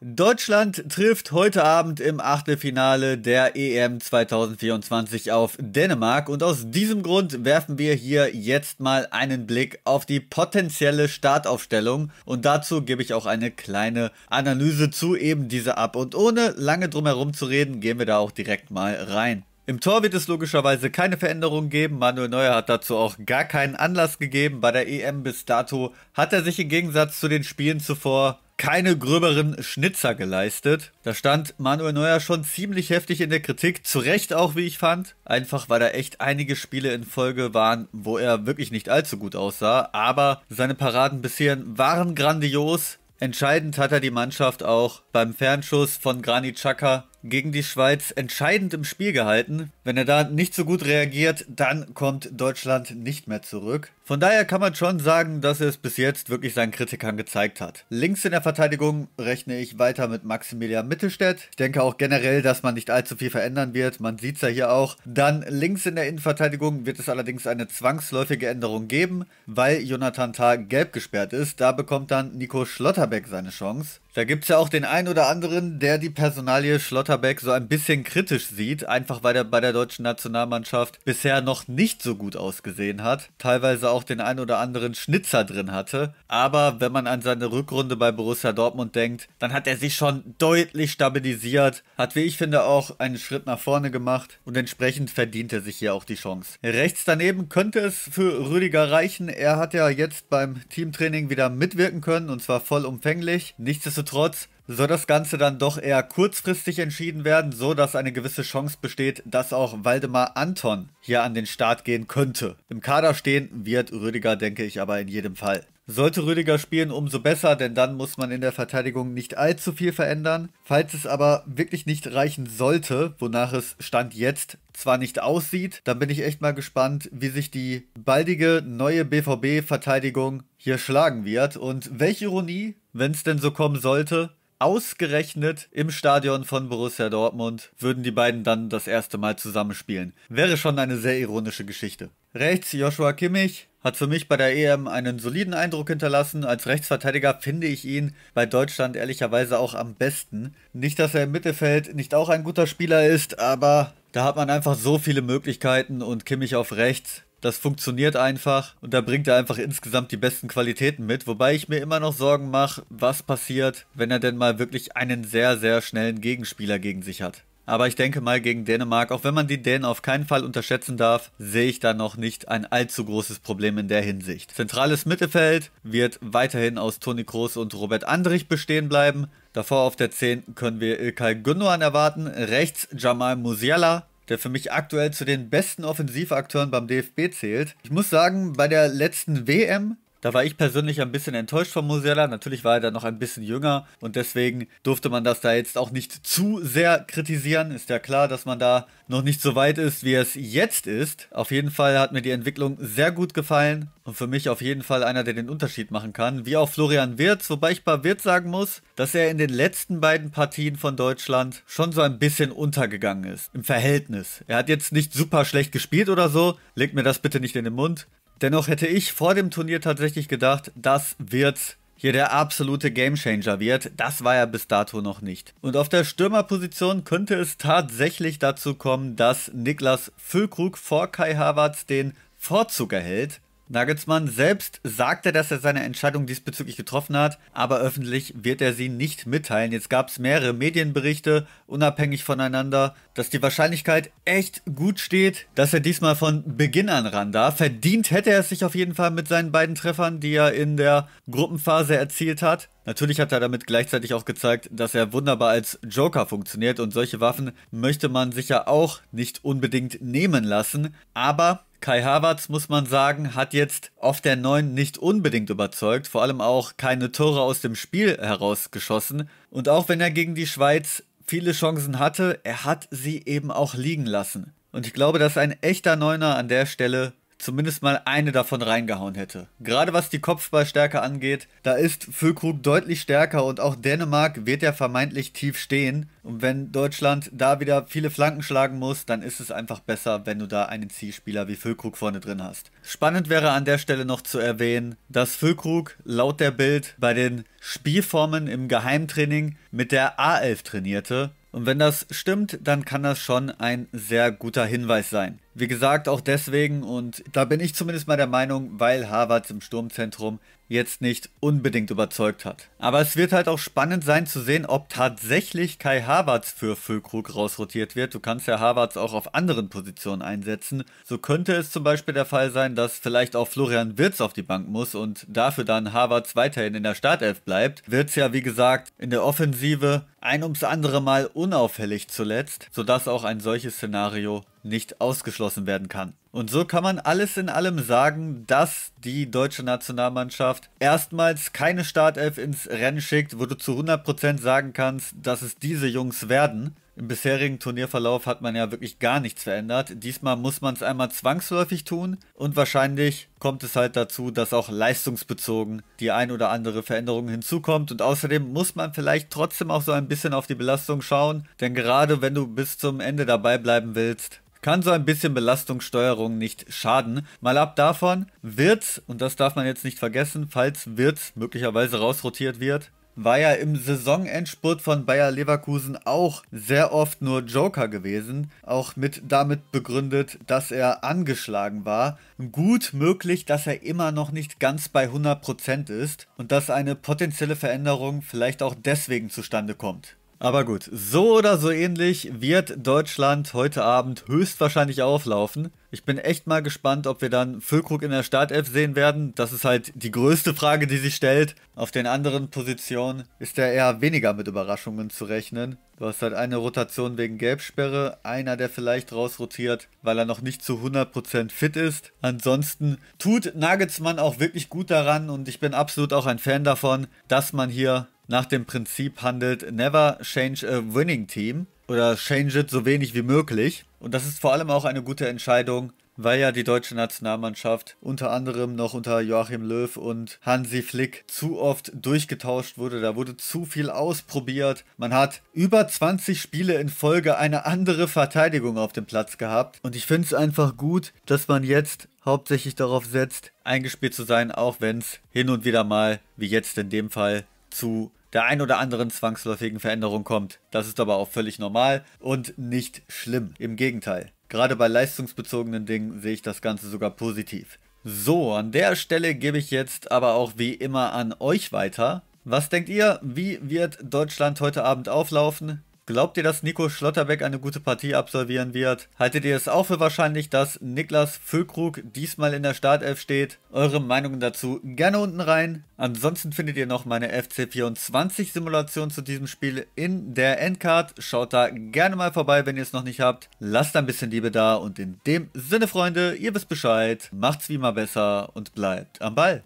Deutschland trifft heute Abend im Achtelfinale der EM 2024 auf Dänemark und aus diesem Grund werfen wir hier jetzt mal einen Blick auf die potenzielle Startaufstellung und dazu gebe ich auch eine kleine Analyse zu eben dieser ab und ohne lange drum herum zu reden, gehen wir da auch direkt mal rein. Im Tor wird es logischerweise keine Veränderung geben. Manuel Neuer hat dazu auch gar keinen Anlass gegeben. Bei der EM bis dato hat er sich im Gegensatz zu den Spielen zuvor keine gröberen Schnitzer geleistet. Da stand Manuel Neuer schon ziemlich heftig in der Kritik. Zu Recht auch, wie ich fand. Einfach weil da echt einige Spiele in Folge waren, wo er wirklich nicht allzu gut aussah. Aber seine Paraden bisher waren grandios. Entscheidend hat er die Mannschaft auch beim Fernschuss von Granit Xhaka gegen die Schweiz entscheidend im Spiel gehalten. Wenn er da nicht so gut reagiert, dann kommt Deutschland nicht mehr zurück. Von daher kann man schon sagen, dass er es bis jetzt wirklich seinen Kritikern gezeigt hat. Links in der Verteidigung rechne ich weiter mit Maximilian Mittelstädt. Ich denke auch generell, dass man nicht allzu viel verändern wird. Man sieht es ja hier auch. Dann links in der Innenverteidigung wird es allerdings eine zwangsläufige Änderung geben, weil Jonathan Tah gelb gesperrt ist. Da bekommt dann Nico Schlotterbeck seine Chance. Da gibt es ja auch den einen oder anderen, der die Personalie Schlotterbeck so ein bisschen kritisch sieht, einfach weil er bei der deutschen Nationalmannschaft bisher noch nicht so gut ausgesehen hat, teilweise auch den einen oder anderen Schnitzer drin hatte. Aber wenn man an seine Rückrunde bei Borussia Dortmund denkt, dann hat er sich schon deutlich stabilisiert, hat wie ich finde auch einen Schritt nach vorne gemacht und entsprechend verdient er sich hier auch die Chance. Rechts daneben könnte es für Rüdiger reichen. Er hat ja jetzt beim Teamtraining wieder mitwirken können und zwar vollumfänglich. Nichtsdestotrotz Nichtsdestotrotz soll das Ganze dann doch eher kurzfristig entschieden werden, so dass eine gewisse Chance besteht, dass auch Waldemar Anton hier an den Start gehen könnte. Im Kader stehen wird Rüdiger, denke ich, aber in jedem Fall. Sollte Rüdiger spielen, umso besser, denn dann muss man in der Verteidigung nicht allzu viel verändern. Falls es aber wirklich nicht reichen sollte, wonach es Stand jetzt zwar nicht aussieht, dann bin ich echt mal gespannt, wie sich die baldige neue BVB-Verteidigung hier schlagen wird. Und welche Ironie, wenn es denn so kommen sollte, ausgerechnet im Stadion von Borussia Dortmund würden die beiden dann das erste Mal zusammenspielen. Wäre schon eine sehr ironische Geschichte. Rechts Joshua Kimmich hat für mich bei der EM einen soliden Eindruck hinterlassen. Als Rechtsverteidiger finde ich ihn bei Deutschland ehrlicherweise auch am besten. Nicht, dass er im Mittelfeld nicht auch ein guter Spieler ist, aber da hat man einfach so viele Möglichkeiten und Kimmich auf rechts das funktioniert einfach und da bringt er einfach insgesamt die besten Qualitäten mit, wobei ich mir immer noch Sorgen mache, was passiert, wenn er denn mal wirklich einen sehr, sehr schnellen Gegenspieler gegen sich hat. Aber ich denke mal gegen Dänemark, auch wenn man die Dänen auf keinen Fall unterschätzen darf, sehe ich da noch nicht ein allzu großes Problem in der Hinsicht. Zentrales Mittelfeld wird weiterhin aus Toni Kroos und Robert Andrich bestehen bleiben. Davor auf der 10 können wir Ilkay Gündogan erwarten, rechts Jamal Musiala, der für mich aktuell zu den besten Offensivakteuren beim DFB zählt. Ich muss sagen, bei der letzten WM da war ich persönlich ein bisschen enttäuscht von Musiala. Natürlich war er da noch ein bisschen jünger und deswegen durfte man das da jetzt auch nicht zu sehr kritisieren. Ist ja klar, dass man da noch nicht so weit ist, wie es jetzt ist. Auf jeden Fall hat mir die Entwicklung sehr gut gefallen und für mich auf jeden Fall einer, der den Unterschied machen kann. Wie auch Florian Wirtz, wobei ich bei Wirtz sagen muss, dass er in den letzten beiden Partien von Deutschland schon so ein bisschen untergegangen ist. Im Verhältnis. Er hat jetzt nicht super schlecht gespielt oder so. Legt mir das bitte nicht in den Mund. Dennoch hätte ich vor dem Turnier tatsächlich gedacht, das wird hier der absolute Gamechanger wird. Das war er bis dato noch nicht. Und auf der Stürmerposition könnte es tatsächlich dazu kommen, dass Niklas Füllkrug vor Kai Havertz den Vorzug erhält. Nagelsmann selbst sagte, dass er seine Entscheidung diesbezüglich getroffen hat, aber öffentlich wird er sie nicht mitteilen. Jetzt gab es mehrere Medienberichte, unabhängig voneinander, dass die Wahrscheinlichkeit echt gut steht, dass er diesmal von Beginn an ran darf. Verdient hätte er es sich auf jeden Fall mit seinen beiden Treffern, die er in der Gruppenphase erzielt hat. Natürlich hat er damit gleichzeitig auch gezeigt, dass er wunderbar als Joker funktioniert und solche Waffen möchte man sicher auch nicht unbedingt nehmen lassen, aber Kai Havertz, muss man sagen, hat jetzt auf der 9 nicht unbedingt überzeugt, vor allem auch keine Tore aus dem Spiel herausgeschossen. Und auch wenn er gegen die Schweiz viele Chancen hatte, er hat sie eben auch liegen lassen. Und ich glaube, dass ein echter Neuner an der Stelle zumindest mal eine davon reingehauen hätte. Gerade was die Kopfballstärke angeht, da ist Füllkrug deutlich stärker und auch Dänemark wird ja vermeintlich tief stehen. Und wenn Deutschland da wieder viele Flanken schlagen muss, dann ist es einfach besser, wenn du da einen Zielspieler wie Füllkrug vorne drin hast. Spannend wäre an der Stelle noch zu erwähnen, dass Füllkrug laut der Bild bei den Spielformen im Geheimtraining mit der A11 trainierte und wenn das stimmt, dann kann das schon ein sehr guter Hinweis sein. Wie gesagt, auch deswegen, und da bin ich zumindest mal der Meinung, weil Harvard im Sturmzentrum jetzt nicht unbedingt überzeugt hat. Aber es wird halt auch spannend sein zu sehen, ob tatsächlich Kai Havertz für Füllkrug rausrotiert wird. Du kannst ja Havertz auch auf anderen Positionen einsetzen. So könnte es zum Beispiel der Fall sein, dass vielleicht auch Florian Wirz auf die Bank muss und dafür dann Havertz weiterhin in der Startelf bleibt. Wirtz ja wie gesagt in der Offensive ein ums andere Mal unauffällig zuletzt, sodass auch ein solches Szenario nicht ausgeschlossen werden kann. Und so kann man alles in allem sagen, dass die deutsche Nationalmannschaft erstmals keine Startelf ins Rennen schickt, wo du zu 100% sagen kannst, dass es diese Jungs werden. Im bisherigen Turnierverlauf hat man ja wirklich gar nichts verändert. Diesmal muss man es einmal zwangsläufig tun und wahrscheinlich kommt es halt dazu, dass auch leistungsbezogen die ein oder andere Veränderung hinzukommt und außerdem muss man vielleicht trotzdem auch so ein bisschen auf die Belastung schauen, denn gerade wenn du bis zum Ende dabei bleiben willst, kann so ein bisschen Belastungssteuerung nicht schaden. Mal ab davon wird's, und das darf man jetzt nicht vergessen, falls wird's möglicherweise rausrotiert wird, war ja im Saisonendspurt von Bayer Leverkusen auch sehr oft nur Joker gewesen, auch mit damit begründet, dass er angeschlagen war. Gut möglich, dass er immer noch nicht ganz bei 100% ist und dass eine potenzielle Veränderung vielleicht auch deswegen zustande kommt. Aber gut, so oder so ähnlich wird Deutschland heute Abend höchstwahrscheinlich auflaufen. Ich bin echt mal gespannt, ob wir dann Füllkrug in der Startelf sehen werden. Das ist halt die größte Frage, die sich stellt. Auf den anderen Positionen ist er eher weniger mit Überraschungen zu rechnen. Du hast halt eine Rotation wegen Gelbsperre, einer, der vielleicht rausrotiert, weil er noch nicht zu 100% fit ist. Ansonsten tut Nagelsmann auch wirklich gut daran und ich bin absolut auch ein Fan davon, dass man hier nach dem Prinzip handelt, never change a winning team oder change it so wenig wie möglich. Und das ist vor allem auch eine gute Entscheidung, weil ja die deutsche Nationalmannschaft unter anderem noch unter Joachim Löw und Hansi Flick zu oft durchgetauscht wurde. Da wurde zu viel ausprobiert. Man hat über 20 Spiele in Folge eine andere Verteidigung auf dem Platz gehabt. Und ich finde es einfach gut, dass man jetzt hauptsächlich darauf setzt, eingespielt zu sein, auch wenn es hin und wieder mal, wie jetzt in dem Fall, zu der ein oder anderen zwangsläufigen Veränderung kommt. Das ist aber auch völlig normal und nicht schlimm. Im Gegenteil. Gerade bei leistungsbezogenen Dingen sehe ich das Ganze sogar positiv. So, an der Stelle gebe ich jetzt aber auch wie immer an euch weiter. Was denkt ihr, wie wird Deutschland heute Abend auflaufen? Glaubt ihr, dass Nico Schlotterbeck eine gute Partie absolvieren wird? Haltet ihr es auch für wahrscheinlich, dass Niklas Füllkrug diesmal in der Startelf steht? Eure Meinungen dazu gerne unten rein. Ansonsten findet ihr noch meine FC24 Simulation zu diesem Spiel in der Endcard. Schaut da gerne mal vorbei, wenn ihr es noch nicht habt. Lasst ein bisschen Liebe da und in dem Sinne, Freunde, ihr wisst Bescheid. Macht's wie immer besser und bleibt am Ball.